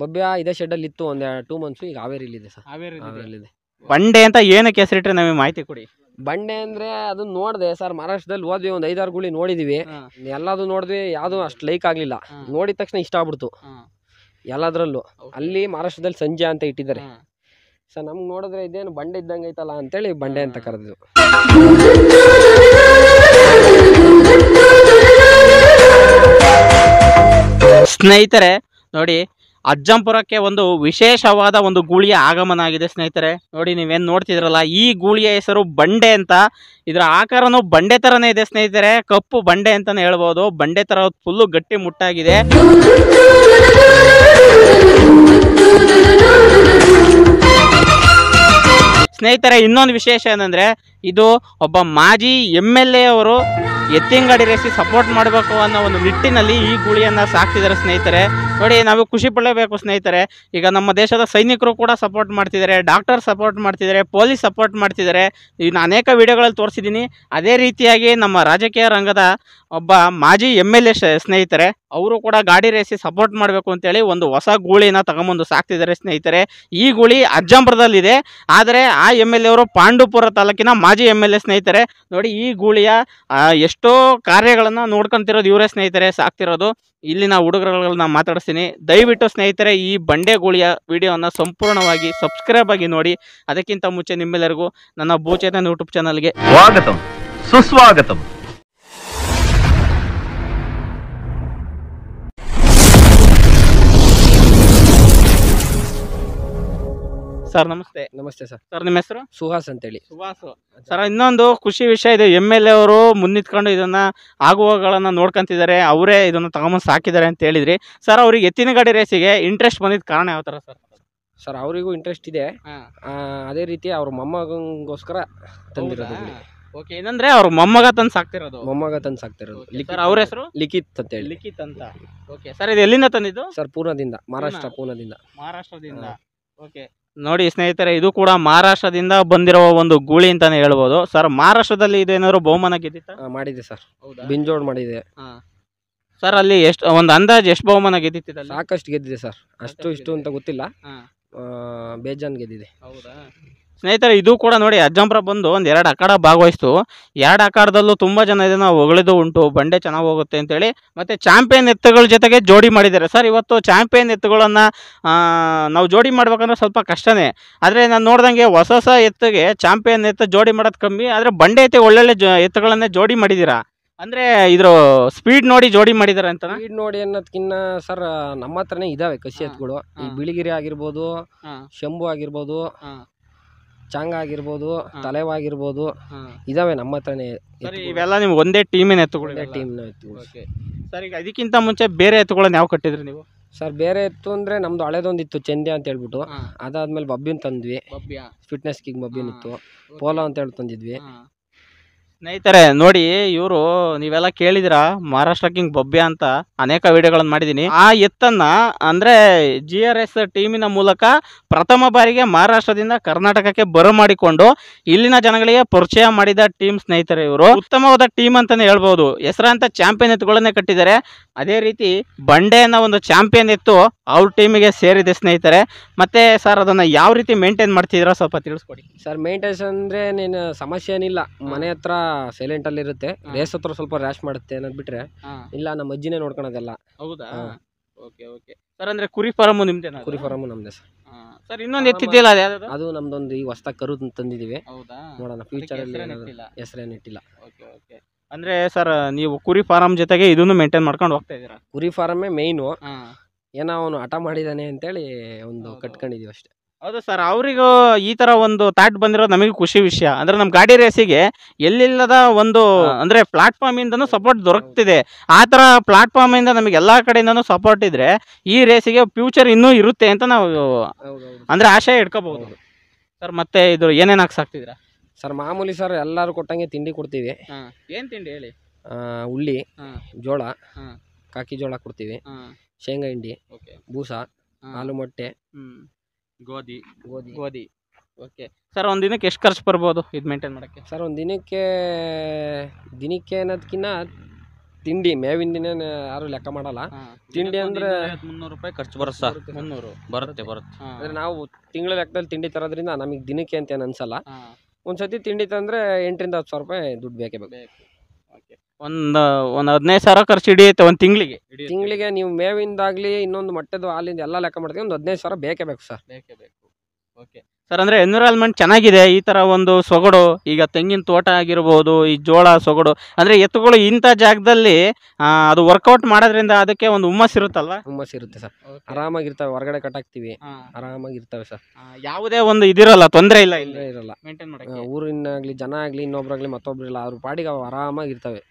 ಭವ್ಯ ಇದೇ ಅಲ್ಲಿ ಇತ್ತು ಒಂದ್ ಟೂ ಮಂತ್ಸ್ ಈಗ ಹಾವೇರಿ ಸರ್ ಬಂಡೆ ಅಂತ ಏನಕ್ಕೆ ಹೆಸರಿಟ್ರೆ ನಮಗೆ ಮಾಹಿತಿ ಕೊಡಿ ಬಂಡೆ ಅಂದ್ರೆ ಅದನ್ನ ನೋಡಿದೆ ಸರ್ ಮಹಾರಾಷ್ಟ್ರದಲ್ಲಿ ಹೋದ್ವಿ ಒಂದ್ ಐದಾರು ಗುಳಿ ನೋಡಿದ್ವಿ ಎಲ್ಲಾದ್ರು ನೋಡಿದ್ವಿ ಯಾವ್ದು ಅಷ್ಟು ಲೈಕ್ ಆಗ್ಲಿಲ್ಲ ನೋಡಿದ ತಕ್ಷಣ ಇಷ್ಟ ಆಗ್ಬಿಡ್ತು ಎಲ್ಲದ್ರಲ್ಲೂ ಅಲ್ಲಿ ಮಹಾರಾಷ್ಟ್ರದಲ್ಲಿ ಸಂಜೆ ಅಂತ ಇಟ್ಟಿದ್ದಾರೆ ಸರ್ ನಮ್ಗೆ ನೋಡಿದ್ರೆ ಇದೇನು ಬಂಡೆ ಇದ್ದಂಗೆ ಐತಲ್ಲ ಅಂತೇಳಿ ಬಂಡೆ ಅಂತ ಕರೆದಿದ್ದು ಸ್ನೇಹಿತರೆ ನೋಡಿ ಅಜ್ಜಂಪುರಕ್ಕೆ ಒಂದು ವಿಶೇಷವಾದ ಒಂದು ಗೂಳಿಯ ಆಗಮನ ಆಗಿದೆ ಸ್ನೇಹಿತರೆ ನೋಡಿ ನೀವೇನು ನೋಡ್ತಿದ್ರಲ್ಲ ಈ ಗೂಳಿಯ ಹೆಸರು ಬಂಡೆ ಅಂತ ಇದರ ಆಕಾರನು ಬಂಡೆ ತರನೇ ಇದೆ ಸ್ನೇಹಿತರೆ ಕಪ್ಪು ಬಂಡೆ ಅಂತಾನೆ ಹೇಳ್ಬೋದು ಬಂಡೆ ತರ ಫುಲ್ಲು ಗಟ್ಟಿ ಮುಟ್ಟಾಗಿದೆ ಸ್ನೇಹಿತರೆ ಇನ್ನೊಂದು ವಿಶೇಷ ಏನಂದರೆ ಇದು ಒಬ್ಬ ಮಾಜಿ ಎಮ್ ಎಲ್ ಎ ಅವರು ರೇಸಿ ಸಪೋರ್ಟ್ ಮಾಡಬೇಕು ಅನ್ನೋ ಒಂದು ನಿಟ್ಟಿನಲ್ಲಿ ಈ ಗುಳಿಯನ್ನು ಸಾಕ್ತಿದ್ದಾರೆ ಸ್ನೇಹಿತರೆ ನೋಡಿ ನಾವು ಖುಷಿ ಪಡಲೇಬೇಕು ಸ್ನೇಹಿತರೆ ಈಗ ನಮ್ಮ ದೇಶದ ಸೈನಿಕರು ಕೂಡ ಸಪೋರ್ಟ್ ಮಾಡ್ತಿದ್ದಾರೆ ಡಾಕ್ಟರ್ ಸಪೋರ್ಟ್ ಮಾಡ್ತಿದ್ದಾರೆ ಪೊಲೀಸ್ ಸಪೋರ್ಟ್ ಮಾಡ್ತಿದ್ದಾರೆ ಇನ್ನು ಅನೇಕ ವಿಡಿಯೋಗಳಲ್ಲಿ ತೋರಿಸಿದ್ದೀನಿ ಅದೇ ರೀತಿಯಾಗಿ ನಮ್ಮ ರಾಜಕೀಯ ರಂಗದ ಒಬ್ಬ ಮಾಜಿ ಎಮ್ ಎಲ್ ಎ ಸ್ನೇಹಿತರೆ ಅವರು ಕೂಡ ಗಾಡಿ ರೇಸಿ ಸಪೋರ್ಟ್ ಮಾಡಬೇಕು ಅಂತೇಳಿ ಒಂದು ಹೊಸ ಗೂಳಿನ ತಗೊಂಬಂದು ಸಾಕ್ತಿದ್ದಾರೆ ಸ್ನೇಹಿತರೆ ಈ ಗುಳಿ ಅಜ್ಜಂಬರದಲ್ಲಿದೆ ಆದರೆ ಆ ಆ ಎಮ್ ಎಲ್ ಎ ಅವರು ಪಾಂಡುಪುರ ತಾಲೂಕಿನ ಮಾಜಿ ಎಮ್ ಎಲ್ ಎ ಸ್ನೇಹಿತರೆ ನೋಡಿ ಈ ಗೂಳಿಯ ಎಷ್ಟೋ ಕಾರ್ಯಗಳನ್ನು ನೋಡ್ಕೊಂತಿರೋದು ಇವರೇ ಸ್ನೇಹಿತರೆ ಸಾಕ್ತಿರೋದು ಇಲ್ಲಿನ ಹುಡುಗರುಗಳನ್ನ ಮಾತಾಡಿಸ್ತೀನಿ ದಯವಿಟ್ಟು ಸ್ನೇಹಿತರೆ ಈ ಬಂಡೆ ಗೂಳಿಯ ವಿಡಿಯೋನ ಸಂಪೂರ್ಣವಾಗಿ ಸಬ್ಸ್ಕ್ರೈಬ್ ಆಗಿ ನೋಡಿ ಅದಕ್ಕಿಂತ ಮುಂಚೆ ನಿಮ್ಮೆಲ್ಲರಿಗೂ ನನ್ನ ಭೂಚೇತನ ಯೂಟ್ಯೂಬ್ ಚಾನಲ್ಗೆ ಸ್ವಾಗತ ಸುಸ್ವಾಗತ ಸರ್ ನಮಸ್ತೆ ನಮಸ್ತೆ ಸರ್ ಸರ್ ನಿಮ್ಮ ಹೆಸರು ಸುಹಾಸ್ ಅಂತೇಳಿ ಸುಹಾಸ್ ಸರ್ ಇನ್ನೊಂದು ಖುಷಿ ವಿಷಯ ಇದೆ ಎಮ್ ಎಲ್ ಎ ಅವರು ಮುನ್ನಿತ್ಕೊಂಡು ಇದನ್ನ ಆಗುವಗಳನ್ನ ನೋಡ್ಕೊಂತಿದ್ದಾರೆ ಅವರೇ ಇದನ್ನ ತಗೊಂಬಂದು ಸಾಕಿದ್ದಾರೆ ಅಂತ ಹೇಳಿದ್ರಿ ಸರ್ ಅವ್ರಿಗೆ ಎತ್ತಿನ ಗಾಡಿ ರೇಸಿಗೆ ಇಂಟ್ರೆಸ್ಟ್ ಬಂದಿದ್ ಕಾರಣ ಯಾವ ಸರ್ ಸರ್ ಅವರಿಗೂ ಇಂಟ್ರೆಸ್ಟ್ ಇದೆ ಅದೇ ರೀತಿ ಅವ್ರ ಮೊಮ್ಮಗಂಗೋಸ್ಕರ ತಂದಿರೋದು ಓಕೆ ಏನಂದ್ರೆ ಅವ್ರ ಮೊಮ್ಮಗ ತಂದು ಸಾಕ್ತಿರೋದು ಮೊಮ್ಮಗ ತಂದು ಸಾಕ್ತಿರೋದು ಅವ್ರ ಹೆಸರು ಲಿಖಿತ್ ಅಂತ ಹೇಳಿ ಲಿಖಿತ್ ಅಂತ ಓಕೆ ಸರ್ ಇದು ಎಲ್ಲಿಂದ ತಂದಿದ್ದು ಸರ್ ಪೂರ್ಣದಿಂದ ಮಹಾರಾಷ್ಟ್ರ ಪೂರ್ಣದಿಂದ ಮಹಾರಾಷ್ಟ್ರದಿಂದ ಓಕೆ ನೋಡಿ ಸ್ನೇಹಿತರೆ ಇದು ಕೂಡ ಮಹಾರಾಷ್ಟ್ರದಿಂದ ಬಂದಿರುವ ಒಂದು ಗೂಳಿ ಅಂತಾನೆ ಹೇಳ್ಬೋದು ಸರ್ ಮಹಾರಾಷ್ಟ್ರದಲ್ಲಿ ಇದೇನಾದ್ರು ಬಹುಮಾನ ಗೆದ್ದಿತ್ತ ಮಾಡಿದೆ ಸರ್ ಬಿಂಜೋಡ್ ಮಾಡಿದೆ ಸರ್ ಅಲ್ಲಿ ಎಷ್ಟು ಒಂದು ಅಂದಾಜು ಎಷ್ಟು ಬಹುಮಾನ ಗೆದ್ದಿತ್ತ ಸಾಕಷ್ಟು ಗೆದ್ದಿದೆ ಸರ್ ಅಷ್ಟು ಇಷ್ಟು ಅಂತ ಗೊತ್ತಿಲ್ಲ ಬೇಜಾನ್ ಗೆದ್ದಿದೆ ಹೌದಾ ಸ್ನೇಹಿತರೆ ಇದು ಕೂಡ ನೋಡಿ ಅಜ್ಜಂಪುರ ಬಂದು ಒಂದು ಎರಡು ಅಖಾಡ ಭಾಗವಹಿಸ್ತು ಎರಡು ಅಖಾಡದಲ್ಲೂ ತುಂಬ ಜನ ಇದನ್ನು ಹೊಗಳಿದು ಉಂಟು ಬಂಡೆ ಚೆನ್ನಾಗಿ ಹೋಗುತ್ತೆ ಅಂತೇಳಿ ಮತ್ತು ಚಾಂಪಿಯನ್ ಎತ್ತುಗಳ ಜೊತೆಗೆ ಜೋಡಿ ಮಾಡಿದ್ದಾರೆ ಸರ್ ಇವತ್ತು ಚಾಂಪಿಯನ್ ಎತ್ತುಗಳನ್ನು ನಾವು ಜೋಡಿ ಮಾಡ್ಬೇಕಂದ್ರೆ ಸ್ವಲ್ಪ ಕಷ್ಟನೇ ಆದರೆ ನಾನು ನೋಡ್ದಂಗೆ ಹೊಸ ಹೊಸ ಎತ್ತಿಗೆ ಚಾಂಪಿಯನ್ ಎತ್ತು ಜೋಡಿ ಮಾಡೋದು ಕಮ್ಮಿ ಆದರೆ ಬಂಡೆ ಐತೆ ಒಳ್ಳೊಳ್ಳೆ ಜೋ ಎತ್ತುಗಳನ್ನೇ ಜೋಡಿ ಮಾಡಿದ್ದೀರಾ ಅಂದರೆ ಇದ್ರ ಸ್ಪೀಡ್ ನೋಡಿ ಜೋಡಿ ಮಾಡಿದ್ದಾರೆ ಅಂತ ಸ್ಪೀಡ್ ನೋಡಿ ಅನ್ನೋದ್ಕಿನ್ನ ಸರ್ ನಮ್ಮ ಹತ್ರನೇ ಇದಾವೆ ಕಸಿ ಎತ್ತುಗಳು ಈ ಬಿಳಿಗಿರಿ ಆಗಿರ್ಬೋದು ಶಂಭು ಆಗಿರ್ಬೋದು ಚಾಂಗ್ ಆಗಿರ್ಬೋದು ತಲೆವಾಗಿರ್ಬೋದು ಇದಾವೆ ನಮ್ಮ ಹತ್ರನೇ ಇವೆಲ್ಲ ನೀವು ಒಂದೇ ಟೀಮಿನ ಒಂದೇ ಟೀಮ್ನ ಎತ್ತು ಸರ್ ಈಗ ಅದಕ್ಕಿಂತ ಮುಂಚೆ ಬೇರೆ ಎತ್ತುಗಳನ್ನ ಯಾವ ಕಟ್ಟಿದ್ರಿ ನೀವು ಸರ್ ಬೇರೆ ಎತ್ತು ಅಂದ್ರೆ ನಮ್ದು ಹಳೇದೊಂದಿತ್ತು ಚಂದೆ ಅಂತ ಹೇಳ್ಬಿಟ್ಟು ಅದಾದ್ಮೇಲೆ ಬಬ್ಬಿನ್ ತಂದ್ವಿ ಫಿಟ್ನೆಸ್ ಕಿಂಗ್ ಬಬ್ಬಿನ್ ಇತ್ತು ಪೋಲೋ ಅಂತ ಹೇಳಿ ತಂದಿದ್ವಿ ಸ್ನೇಹಿತರೆ ನೋಡಿ ಇವರು ನೀವೆಲ್ಲ ಕೇಳಿದಿರಾ ಮಹಾರಾಷ್ಟ್ರ ಕಿಂಗ್ ಬೊಬ್ಬೆ ಅಂತ ಅನೇಕ ವಿಡಿಯೋಗಳನ್ನು ಮಾಡಿದ್ದೀನಿ ಆ ಎತ್ತನ್ನ ಅಂದ್ರೆ ಜಿ ಆರ್ ಎಸ್ ಟೀಮಿನ ಮೂಲಕ ಪ್ರಥಮ ಬಾರಿಗೆ ಮಹಾರಾಷ್ಟ್ರದಿಂದ ಕರ್ನಾಟಕಕ್ಕೆ ಬರಮಾಡಿಕೊಂಡು ಇಲ್ಲಿನ ಜನಗಳಿಗೆ ಪರಿಚಯ ಮಾಡಿದ ಟೀಮ್ ಸ್ನೇಹಿತರೆ ಇವರು ಉತ್ತಮವಾದ ಟೀಮ್ ಅಂತಾನೆ ಹೇಳ್ಬಹುದು ಹೆಸರಾಂತ ಚಾಂಪಿಯನ್ ಎತ್ಗಳನ್ನೇ ಕಟ್ಟಿದ್ದಾರೆ ಅದೇ ರೀತಿ ಬಂಡೆ ಅನ್ನೋ ಒಂದು ಚಾಂಪಿಯನ್ ಇತ್ತು ಅವ್ರ ಟೀಮಿಗೆ ಸೇರಿದೆ ಸ್ನೇಹಿತರೆ ಮತ್ತೆ ಸರ್ ಅದನ್ನ ಯಾವ ರೀತಿ ಮೇಂಟೈನ್ ಮಾಡ್ತಿದ್ರ ಸ್ವಲ್ಪ ತಿಳಿಸ್ಕೊಡಿ ಸರ್ ಮೇಂಟೈನ್ಸ್ ಅಂದ್ರೆ ನೀನು ಸಮಸ್ಯೆ ಏನಿಲ್ಲ ಮನೆ ಹತ್ರ ಸೈಲೆಂಟ್ ಅಲ್ಲಿ ಇರುತ್ತೆ ರೇಸ್ ಹತ್ರ ಸ್ವಲ್ಪ ರ್ಯಾಶ್ ಮಾಡುತ್ತೆ ಅನ್ನೋದು ಬಿಟ್ರೆ ಇಲ್ಲ ನಮ್ಮ ಅಜ್ಜಿನೇ ನೋಡ್ಕೊಳೋದೆಲ್ಲ ಹೌದಾ ಓಕೆ ಓಕೆ ಸರ್ ಅಂದರೆ ಕುರಿ ಫಾರಮು ನಿಮ್ದೇನಾ ಕುರಿ ಫಾರಮು ನಮ್ಮದೇ ಸರ್ ಸರ್ ಇನ್ನೊಂದು ಎತ್ತಿದ್ದಿಲ್ಲ ಅದು ಅದು ನಮ್ದೊಂದು ಈ ಹೊಸ್ದಾಗಿ ಕರು ತಂದಿದೀವಿ ಹೌದಾ ನೋಡೋಣ ಫ್ಯೂಚರಲ್ಲಿ ಹೆಸರೇನು ಇಟ್ಟಿಲ್ಲ ಓಕೆ ಓಕೆ ಅಂದ್ರೆ ಸರ್ ನೀವು ಕುರಿ ಫಾರಂ ಜೊತೆಗೆ ಇದನ್ನು ಮೇಂಟೈನ್ ಮಾಡ್ಕೊಂಡು ಹೋಗ್ತಾ ಇದ್ದೀರಾ ಕುರಿ ಫಾರಮ್ಮೇ ಮೈನು ಏನೋ ಅವನು ಹಠ ಮಾಡಿದಾನೆ ಅಂತೇಳಿ ಒಂದು ಕಟ್ಕೊಂಡಿದೀವಿ ಅಷ್ಟೇ ಹೌದು ಸರ್ ಅವರಿಗೂ ಈ ತರ ಒಂದು ಥಾಟ್ ಬಂದಿರೋದು ನಮಗೆ ಖುಷಿ ವಿಷಯ ಅಂದ್ರೆ ನಮ್ಮ ಗಾಡಿ ರೇಸಿಗೆ ಎಲ್ಲಿಲ್ಲದ ಒಂದು ಅಂದ್ರೆ ಪ್ಲಾಟ್ಫಾರ್ಮ್ ಇಂದನು ಸಪೋರ್ಟ್ ದೊರಕ್ತಿದೆ ಆ ತರ ಪ್ಲಾಟ್ಫಾರ್ಮ್ ಇಂದ ನಮಗೆ ಎಲ್ಲಾ ಕಡೆಯಿಂದನು ಸಪೋರ್ಟ್ ಇದ್ರೆ ಈ ರೇಸಿಗೆ ಫ್ಯೂಚರ್ ಇನ್ನೂ ಇರುತ್ತೆ ಅಂತ ನಾವು ಅಂದ್ರೆ ಆಶಯ ಇಟ್ಕೋಬಹುದು ಸರ್ ಮತ್ತೆ ಇದು ಏನೇನು ಹಾಕ್ಸಾಕ್ತಿದ್ರ ಸರ್ ಮಾಮೂಲಿ ಸರ್ ಎಲ್ಲಾರು ಕೊಟ್ಟಂಗೆ ತಿಂಡಿ ಕೊಡ್ತೀವಿ ಏನ್ ಏನು ತಿಂಡಿ ಹೇಳಿ ಹುಳ್ಳಿ ಜೋಳ ಕಾಕಿ ಜೋಳ ಕೊಡ್ತೀವಿ ಶೇಂಗಾ ಹಿಂಡಿ ಓಕೆ ಬೂಸ ಹಾಲು ಮೊಟ್ಟೆ ಗೋಧಿ ಗೋಧಿ ಗೋಧಿ ಓಕೆ ಸರ್ ಒಂದು ದಿನಕ್ಕೆ ಎಷ್ಟು ಖರ್ಚು ಬರ್ಬೋದು ಇದು ಮೇಂಟೈನ್ ಮಾಡೋಕ್ಕೆ ಸರ್ ಒಂದು ದಿನಕ್ಕೆ ದಿನಕ್ಕೆ ಅನ್ನೋದಕ್ಕಿನ್ನ ತಿಂಡಿ ಮೇವಿನ ದಿನ ಯಾರು ಲೆಕ್ಕ ಮಾಡಲ್ಲ ತಿಂಡಿ ಅಂದ್ರೆ ಮುನ್ನೂರು ರೂಪಾಯಿ ಖರ್ಚು ಬರುತ್ತೆ ಸರ್ ಮುನ್ನೂರು ಬರುತ್ತೆ ಬರುತ್ತೆ ಅಂದ್ರೆ ನಾವು ತಿಂಗಳ ಲೆಕ್ಕದಲ್ಲಿ ತಿಂಡಿ ತರೋದ್ರಿಂದ ನಮಗೆ ದಿನಕ್ಕೆ ಅಂತ ಏನು ಅನ್ಸಲ್ಲ ಒಂದು ಸತಿ ತಿಂಡಿ ತಂದ್ರೆ ಎಂಟರಿಂದ ಹತ್ತು ಸಾವಿರ ರೂಪಾಯಿ ದುಡ್ಡು ಬೇಕೇ ಬೇಕು ಒಂದು ಒಂದು ಹದಿನೈದು ಸಾವಿರ ಖರ್ಚು ಹಿಡಿಯುತ್ತೆ ಒಂದು ತಿಂಗಳಿಗೆ ತಿಂಗಳಿಗೆ ನೀವು ಮೇವಿಂದಾಗಲಿ ಇನ್ನೊಂದು ಮೊಟ್ಟೆದು ಹಾಲಿಂದ ಎಲ್ಲ ಲೆಕ್ಕ ಮಾಡ್ತೀವಿ ಒಂದು ಹದಿನೈದು ಸಾವಿರ ಬೇಕೇ ಬೇಕು ಸರ್ ಬೇಕೇ ಬೇಕು ಓಕೆ ಸರ್ ಅಂದರೆ ಎನ್ವಿರಾನ್ಮೆಂಟ್ ಚೆನ್ನಾಗಿದೆ ಈ ಥರ ಒಂದು ಸೊಗಡು ಈಗ ತೆಂಗಿನ ತೋಟ ಆಗಿರ್ಬೋದು ಈ ಜೋಳ ಸೊಗಡು ಅಂದರೆ ಎತ್ತುಗಳು ಇಂಥ ಜಾಗದಲ್ಲಿ ಅದು ವರ್ಕೌಟ್ ಮಾಡೋದ್ರಿಂದ ಅದಕ್ಕೆ ಒಂದು ಹುಮ್ಮಸ್ ಇರುತ್ತಲ್ಲ ಹುಮ್ಮಸ್ ಇರುತ್ತೆ ಸರ್ ಆರಾಮಾಗಿರ್ತವೆ ಹೊರಗಡೆ ಆರಾಮಾಗಿ ಆರಾಮಾಗಿರ್ತವೆ ಸರ್ ಯಾವುದೇ ಒಂದು ಇದಿರಲ್ಲ ತೊಂದರೆ ಇಲ್ಲ ಇಲ್ಲ ಇರಲ್ಲ ಮೇಂಟೈನ್ ಮಾಡಿ ಊರಿನಾಗ್ಲಿ ಜನ ಆಗಲಿ ಇನ್ನೊಬ್ಬರಾಗಲಿ ಮತ್ತೊಬ್ಬರಿಲ್ಲ ಅವ್ರ ಪಾಡಿಗೆ ಅವು ಆರಾಮಾಗಿರ್ತವೆ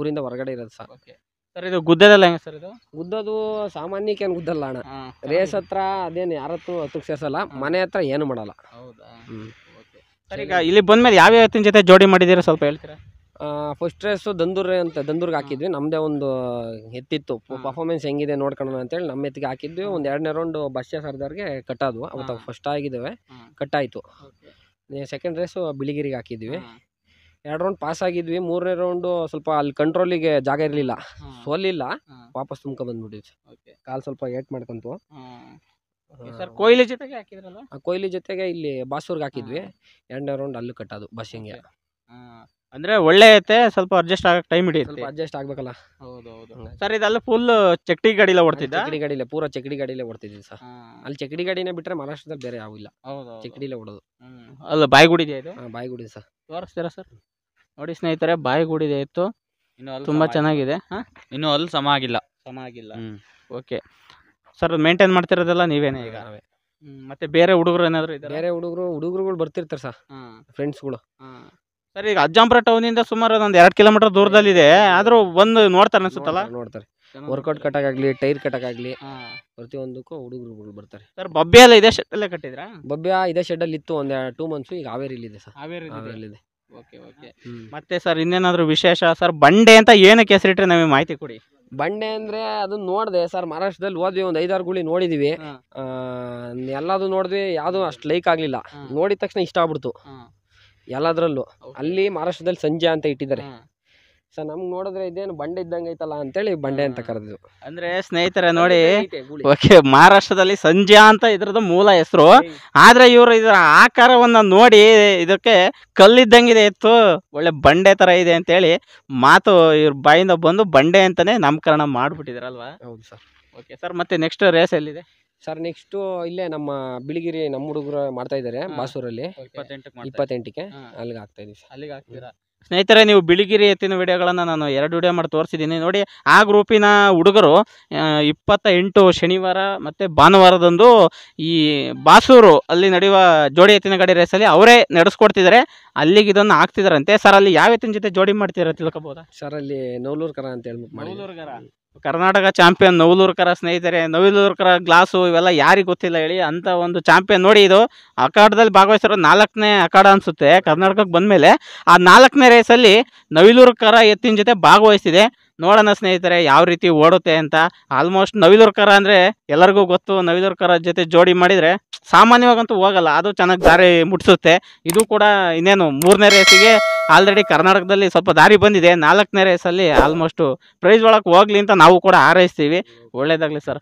ಊರಿಂದ ಹೊರಗಡೆ ಇರೋದು ಸರ್ ಓಕೆ ಸರ್ ಇದು ಗುದ್ದದಲ್ಲ ಹೆಂಗ ಸರ್ ಇದು ಗುದ್ದದು ಸಾಮಾನ್ಯಕ್ಕೆ ಗುದ್ದಲ್ಲ ಅಣ್ಣ ರೇಸ್ ಹತ್ರ ಅದೇನು ಯಾರತ್ರ ಹತ್ತಕ್ಕೆ ಸೇರ್ಸಲ್ಲ ಮನೆ ಹತ್ರ ಏನು ಮಾಡಲ್ಲ ಹೌದಾ ಓಕೆ ಸರ್ ಈಗ ಇಲ್ಲಿ ಬಂದ್ಮೇಲೆ ಯಾವ ಯಾವತ್ತಿನ ಜೊತೆ ಜೋಡಿ ಮಾಡಿದ್ದೀರಾ ಸ್ವಲ್ಪ ಹೇಳ್ತೀರಾ ಫಸ್ಟ್ ರೇಸು ದಂದೂರು ಅಂತ ದಂದೂರ್ಗೆ ಹಾಕಿದ್ವಿ ನಮ್ಮದೇ ಒಂದು ಎತ್ತಿತ್ತು ಪರ್ಫಾರ್ಮೆನ್ಸ್ ಹೆಂಗಿದೆ ಅಂತ ಅಂತೇಳಿ ನಮ್ಮ ಎತ್ತಿಗೆ ಹಾಕಿದ್ವಿ ಒಂದು ಎರಡನೇ ರೌಂಡ್ ಬಸ್ಯ ಸರ್ದಾರ್ಗೆ ಕಟ್ಟಾದ್ವು ಅವತ್ತು ಫಸ್ಟ್ ಆಗಿದ್ದಾವೆ ಕಟ್ ಆಯಿತು ಸೆಕೆಂಡ್ ರೇಸು ಬಿಳಿಗಿರಿಗೆ ಹಾಕಿದ್ವಿ ಎರಡು ರೌಂಡ್ ಪಾಸ್ ಆಗಿದ್ವಿ ಮೂರನೇ ರೌಂಡು ಸ್ವಲ್ಪ ಅಲ್ಲಿ ಕಂಟ್ರೋಲಿಗೆ ಜಾಗ ಇರಲಿಲ್ಲ ಸೋಲಿಲ್ಲ ವಾಪಸ್ ತುಂಬ ಬಂದ್ಬಿಟ್ಟಿದ್ವಿ ಓಕೆ ಕಾಲು ಸ್ವಲ್ಪ ಏಟ್ ಮಾಡ್ಕೊಂತು ಸರ್ ಕೊಹ್ಲಿ ಜೊತೆಗೆ ಹಾಕಿದ್ರಲ್ಲ ಕೊಹ್ಲಿ ಜೊತೆಗೆ ಇಲ್ಲಿ ಬಾಸೂರ್ಗೆ ಹಾಕಿದ್ವಿ ಎರಡನೇ ರೌಂಡ್ ಅಲ್ಲೂ ಕಟ್ಟೋದು ಬಸ್ಸಿಂಗೆ ಅಂದ್ರೆ ಒಳ್ಳೆ ಐತೆ ಸ್ವಲ್ಪ ಅಡ್ಜಸ್ಟ್ ಆಗಕ್ ಟೈಮ್ ಹಿಡಿಯುತ್ತೆ ಸ್ವಲ್ಪ ಅಡ್ಜಸ್ಟ್ ಆಗ್ಬೇಕಲ್ಲ ಹೌದು ಹೌದು ಸರ್ ಇದೆಲ್ಲ ಫುಲ್ ಚಕ್ಡಿ ಎಲ್ಲ ಓಡ್ತಿದ್ದೆ ಚಕ್ಡಿ ಗಾಡಿಲೇ ಪೂರಾ ಚಕ್ಡಿ ಗಾಡಿಲೇ ಓಡ್ತಿದ್ದೀನಿ ಸರ್ ಅಲ್ಲಿ ಚಕ್ಡಿ ಗಾಡಿನೇ ಬಿಟ್ರೆ ಮಹಾರಾಷ್ಟ್ರದಲ್ಲಿ ಬೇರೆ ಇಲ್ಲ ಹೌದು ಚಕ್ಡಿಲೇ ಓಡೋದು ಅಲ್ಲ ಬಾಯಿಗುಡಿದೆ ಇದು ಬಾಯಿ ಗುಡಿ ಸರ್ ತೋರಿಸ್ತೀರಾ ಸರ್ ನೋಡಿ ಸ್ನೇಹಿತರೆ ಇದೆ ಇತ್ತು ಇನ್ನು ತುಂಬಾ ಚೆನ್ನಾಗಿದೆ ಹಾಂ ಇನ್ನು ಅಲ್ಲಿ ಸಮ ಆಗಿಲ್ಲ ಸಮ ಆಗಿಲ್ಲ ಓಕೆ ಸರ್ ಮೇಂಟೈನ್ ಮಾಡ್ತಿರೋದೆಲ್ಲ ನೀವೇನೇ ಈಗ ಮತ್ತೆ ಬೇರೆ ಹುಡುಗರು ಏನಾದ್ರು ಬೇರೆ ಹುಡುಗರು ಹುಡುಗರುಗಳು ಬರ್ತಿರ್ತಾರೆ ಸರ್ ಫ್ರೆಂಡ್ಸ್ಗಳು ಸರ್ ಈಗ ಟೌನ್ ಇಂದ ಸುಮಾರು ಒಂದು ಎರಡು ಕಿಲೋಮೀಟರ್ ದೂರದಲ್ಲಿದೆ ಆದರೂ ಒಂದು ನೋಡ್ತಾರೆ ಅನ್ಸುತ್ತಲ್ಲ ನೋಡ್ತಾರೆ ವರ್ಕೌಟ್ ಕಟ್ಟಕ್ಕಾಗಲಿ ಟೈರ್ ಕಟ್ಟಕ್ಕಾಗಲಿ ಪ್ರತಿಯೊಂದಕ್ಕೂ ಹುಡುಗರುಗಳು ಬರ್ತಾರೆ ಸರ್ ಬಬ್ಬೆ ಎಲ್ಲ ಇದೇ ಅಲ್ಲೇ ಕಟ್ಟಿದ್ರಾ ಬಬ್ಬೆ ಇದೇ ಅಲ್ಲಿ ಇತ್ತು ಒಂದು ಟೂ ಮಂತ್ಸ್ ಈಗ ಇಲ್ಲಿದೆ ಸರ್ ಹಾವೇರಿಲಿದೆ ಓಕೆ ಓಕೆ ಮತ್ತೆ ಸರ್ ಇನ್ನೇನಾದರೂ ವಿಶೇಷ ಸರ್ ಬಂಡೆ ಅಂತ ಏನಕ್ಕೆ ಹೆಸರಿಟ್ರೆ ನಮಗೆ ಮಾಹಿತಿ ಕೊಡಿ ಬಂಡೆ ಅಂದ್ರೆ ಅದನ್ನ ನೋಡಿದೆ ಸರ್ ಮಹಾರಾಷ್ಟ್ರದಲ್ಲಿ ಹೋದ್ವಿ ಒಂದು ಐದಾರು ಗುಳಿ ನೋಡಿದೀವಿ ಎಲ್ಲದು ನೋಡಿದ್ವಿ ಯಾವುದು ಅಷ್ಟು ಲೈಕ್ ಆಗಲಿಲ್ಲ ನೋಡಿದ ತಕ್ಷಣ ಇಷ್ಟ ಆಗ್ಬಿಡ್ತು ಎಲ್ಲದ್ರಲ್ಲೂ ಅಲ್ಲಿ ಮಹಾರಾಷ್ಟ್ರದಲ್ಲಿ ಸಂಜೆ ಅಂತ ಇಟ್ಟಿದ್ದಾರೆ ಸರ್ ನಮ್ಗೆ ನೋಡಿದ್ರೆ ಇದೇನು ಬಂಡೆ ಇದ್ದಂಗೆ ಐತಲ್ಲ ಅಂತೇಳಿ ಬಂಡೆ ಅಂತ ಕರೆದಿದ್ದು ಅಂದ್ರೆ ಸ್ನೇಹಿತರೆ ನೋಡಿ ಓಕೆ ಮಹಾರಾಷ್ಟ್ರದಲ್ಲಿ ಸಂಜೆ ಅಂತ ಇದ್ರದ್ದು ಮೂಲ ಹೆಸರು ಆದ್ರೆ ಇವರು ಇದರ ಆಕಾರವನ್ನ ನೋಡಿ ಇದಕ್ಕೆ ಕಲ್ಲಿದ್ದಂಗಿದೆ ಇತ್ತು ಒಳ್ಳೆ ಬಂಡೆ ತರ ಇದೆ ಅಂತೇಳಿ ಮಾತು ಇವ್ರ ಬಾಯಿಂದ ಬಂದು ಬಂಡೆ ಅಂತಾನೆ ನಾಮಕರಣ ಮಾಡ್ಬಿಟ್ಟಿದ್ರಲ್ವಾ ಹೌದು ಸರ್ ಓಕೆ ಸರ್ ಮತ್ತೆ ನೆಕ್ಸ್ಟ್ ರೇಸ್ ಎಲ್ಲಿದೆ ಸರ್ ನೆಕ್ಸ್ಟು ಇಲ್ಲೇ ನಮ್ಮ ಬಿಳಿಗಿರಿ ನಮ್ಮ ಹುಡುಗರು ಮಾಡ್ತಾ ಇದ್ದಾರೆ ಬಾಸೂರಲ್ಲಿ ಇಪ್ಪತ್ತೆಂಟಕ್ಕೆ ಅಲ್ಲಿಗೆ ಹಾಕ್ತಾ ಸ್ನೇಹಿತರೆ ನೀವು ಬಿಳಿಗಿರಿ ಎತ್ತಿನ ವಿಡಿಯೋಗಳನ್ನು ನಾನು ಎರಡು ವಿಡಿಯೋ ಮಾಡಿ ತೋರಿಸಿದ್ದೀನಿ ನೋಡಿ ಆ ಗ್ರೂಪಿನ ಹುಡುಗರು ಇಪ್ಪತ್ತ ಎಂಟು ಶನಿವಾರ ಮತ್ತು ಭಾನುವಾರದಂದು ಈ ಬಾಸೂರು ಅಲ್ಲಿ ನಡೆಯುವ ಜೋಡಿ ಎತ್ತಿನ ಗಾಡಿ ರೇಸಲ್ಲಿ ಅವರೇ ನಡೆಸ್ಕೊಡ್ತಿದ್ದಾರೆ ಅಲ್ಲಿಗೆ ಇದನ್ನು ಹಾಕ್ತಿದಾರಂತೆ ಸರ್ ಅಲ್ಲಿ ಯಾವ ಎತ್ತಿನ ಜೊತೆ ಜೋಡಿ ಮಾಡ್ತಿದ್ದಾರೆ ತಿಳ್ಕೊಬೋದಾ ಸರ್ ಅಲ್ಲಿ ನೌಲೂರ್ಕರ ಅಂತ ಹೇಳ್ಬಿಟ್ಟು ಮಾಡಿ ಕರ್ನಾಟಕ ಚಾಂಪಿಯನ್ ನವಲೂರ್ಕರ ಸ್ನೇಹಿತರೆ ನವಿಲೂರ್ಕರ ಗ್ಲಾಸು ಇವೆಲ್ಲ ಯಾರಿಗೆ ಗೊತ್ತಿಲ್ಲ ಹೇಳಿ ಅಂತ ಒಂದು ಚಾಂಪಿಯನ್ ನೋಡಿ ಇದು ಅಖಾಡದಲ್ಲಿ ಭಾಗವಹಿಸಿರೋ ನಾಲ್ಕನೇ ಅಖಾಡ ಅನಿಸುತ್ತೆ ಕರ್ನಾಟಕಕ್ಕೆ ಬಂದಮೇಲೆ ಆ ನಾಲ್ಕನೇ ರೇಸಲ್ಲಿ ನವಿಲೂರ್ಕರ ಎತ್ತಿನ ಜೊತೆ ಭಾಗವಹಿಸಿದೆ ನೋಡೋಣ ಸ್ನೇಹಿತರೆ ಯಾವ ರೀತಿ ಓಡುತ್ತೆ ಅಂತ ಆಲ್ಮೋಸ್ಟ್ ನವಿಲೂರ್ಕರ ಅಂದರೆ ಎಲ್ಲರಿಗೂ ಗೊತ್ತು ನವಿಲೂರ್ಕರ ಜೊತೆ ಜೋಡಿ ಮಾಡಿದರೆ ಸಾಮಾನ್ಯವಾಗಂತೂ ಹೋಗಲ್ಲ ಅದು ಚೆನ್ನಾಗಿ ದಾರಿ ಮುಟ್ಟಿಸುತ್ತೆ ಇದು ಕೂಡ ಇನ್ನೇನು ಮೂರನೇ ರೇಸಿಗೆ ಆಲ್ರೆಡಿ ಕರ್ನಾಟಕದಲ್ಲಿ ಸ್ವಲ್ಪ ದಾರಿ ಬಂದಿದೆ ನಾಲ್ಕನೇ ರೇಸಲ್ಲಿ ಆಲ್ಮೋಸ್ಟು ಪ್ರೈಸ್ ಒಳಗೆ ಹೋಗ್ಲಿ ಅಂತ ನಾವು ಕೂಡ ಹಾರೈಸ್ತೀವಿ ಒಳ್ಳೇದಾಗಲಿ ಸರ್